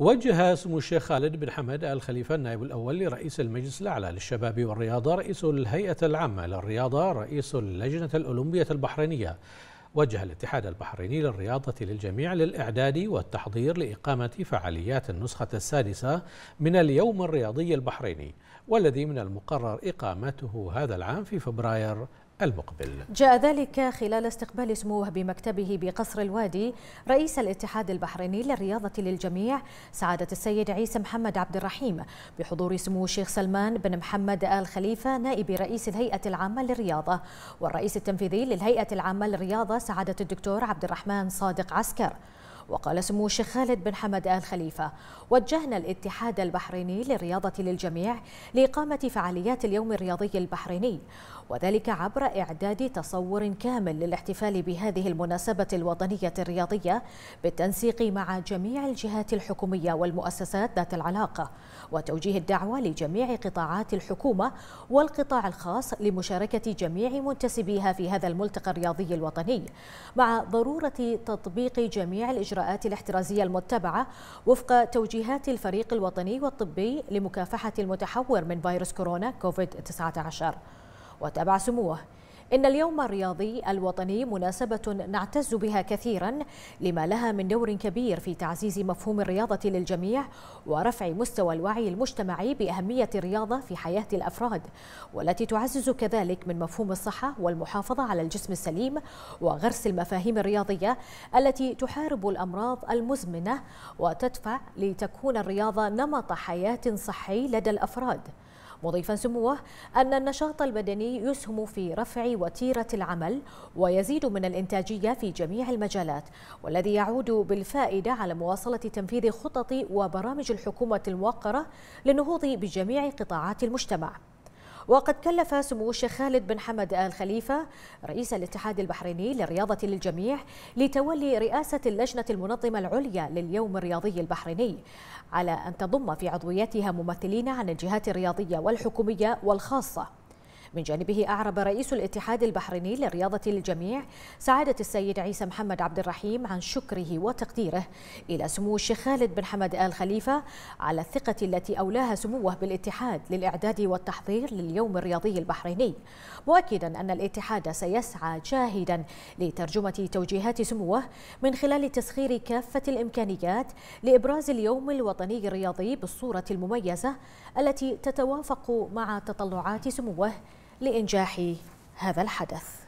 وجه سمو الشيخ خالد بن حمد آل خليفة النائب الأول لرئيس المجلس الأعلى للشباب والرياضة رئيس الهيئة العامة للرياضة رئيس اللجنة الأولمبية البحرينية وجه الاتحاد البحريني للرياضة للجميع للإعداد والتحضير لإقامة فعاليات النسخة السادسة من اليوم الرياضي البحريني والذي من المقرر إقامته هذا العام في فبراير المقبل جاء ذلك خلال استقبال سموه بمكتبه بقصر الوادي رئيس الاتحاد البحريني للرياضة للجميع سعادة السيد عيسى محمد عبد الرحيم بحضور سمو الشيخ سلمان بن محمد آل خليفة نائب رئيس الهيئة العامة للرياضة والرئيس التنفيذي للهيئة العامة للرياضة سعادة الدكتور عبد الرحمن صادق عسكر وقال سمو الشيخ خالد بن حمد آل خليفة وجهنا الاتحاد البحريني للرياضة للجميع لإقامة فعاليات اليوم الرياضي البحريني وذلك عبر إعداد تصور كامل للاحتفال بهذه المناسبة الوطنية الرياضية بالتنسيق مع جميع الجهات الحكومية والمؤسسات ذات العلاقة وتوجيه الدعوة لجميع قطاعات الحكومة والقطاع الخاص لمشاركة جميع منتسبيها في هذا الملتقى الرياضي الوطني مع ضرورة تطبيق جميع الإجراءات الإجراءات الاحترازية المتبعة وفق توجيهات الفريق الوطني والطبي لمكافحة المتحور من فيروس كورونا كوفيد-19 وتابع سموه إن اليوم الرياضي الوطني مناسبة نعتز بها كثيرا لما لها من دور كبير في تعزيز مفهوم الرياضة للجميع ورفع مستوى الوعي المجتمعي بأهمية الرياضة في حياة الأفراد والتي تعزز كذلك من مفهوم الصحة والمحافظة على الجسم السليم وغرس المفاهيم الرياضية التي تحارب الأمراض المزمنة وتدفع لتكون الرياضة نمط حياة صحي لدى الأفراد مضيفا سموه أن النشاط البدني يسهم في رفع وتيرة العمل ويزيد من الإنتاجية في جميع المجالات والذي يعود بالفائدة على مواصلة تنفيذ خطط وبرامج الحكومة الموقرة للنهوض بجميع قطاعات المجتمع وقد كلف سمو الشيخ خالد بن حمد آل خليفة رئيس الاتحاد البحريني للرياضة للجميع لتولي رئاسة اللجنة المنظمة العليا لليوم الرياضي البحريني على أن تضم في عضويتها ممثلين عن الجهات الرياضية والحكومية والخاصة من جانبه أعرب رئيس الاتحاد البحريني للرياضة للجميع سعادة السيد عيسى محمد عبد الرحيم عن شكره وتقديره إلى سمو الشيخ خالد بن حمد آل خليفة على الثقة التي أولاها سموه بالاتحاد للإعداد والتحضير لليوم الرياضي البحريني مؤكدا أن الاتحاد سيسعى جاهدا لترجمة توجيهات سموه من خلال تسخير كافة الإمكانيات لإبراز اليوم الوطني الرياضي بالصورة المميزة التي تتوافق مع تطلعات سموه لإنجاح هذا الحدث